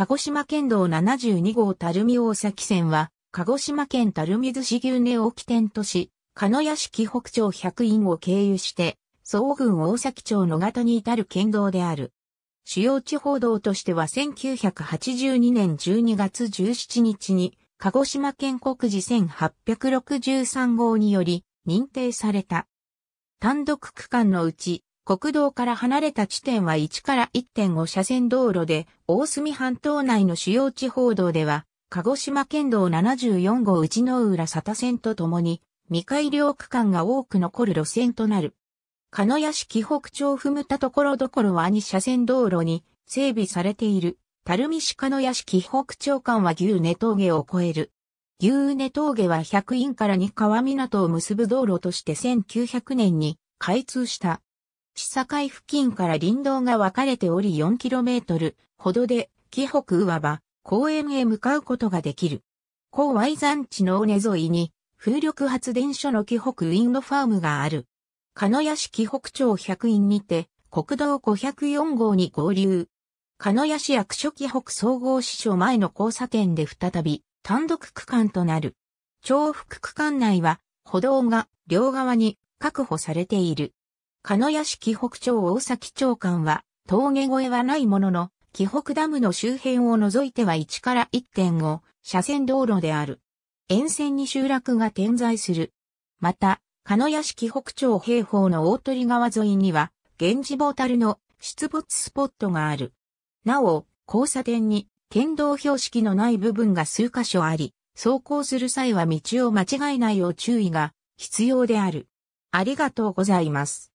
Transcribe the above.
鹿児島県道72号るみ大崎線は、鹿児島県み水市牛根を起点とし、鹿屋敷北町百院を経由して、総群大崎町野方に至る県道である。主要地方道としては1982年12月17日に、鹿児島県国寺1863号により認定された。単独区間のうち国道から離れた地点は1から1.5車線道路で、大隅半島内の主要地方道では、鹿児島県道74号内の浦里田線とともに、未改良区間が多く残る路線となる。鹿屋市紀北町踏むたところどころは2車線道路に整備されている。垂水市鹿屋市紀北町間は牛根峠を越える。牛根峠は百院から二川港を結ぶ道路として1900年に開通した。境付近から林道が分かれており 4km ほどで、紀北上場、公園へ向かうことができる。高矮山地の尾根沿いに、風力発電所の紀北ウィンドファームがある。鹿屋市紀北町百院にて、国道504号に合流。鹿屋市役所紀北総合支所前の交差点で再び、単独区間となる。重複区間内は、歩道が両側に確保されている。鹿屋市紀北町大崎町間は、峠越えはないものの、紀北ダムの周辺を除いては1から1.5車線道路である。沿線に集落が点在する。また、鹿屋市紀北町平方の大鳥川沿いには、源氏ボータルの出没スポットがある。なお、交差点に県道標識のない部分が数箇所あり、走行する際は道を間違えないよう注意が必要である。ありがとうございます。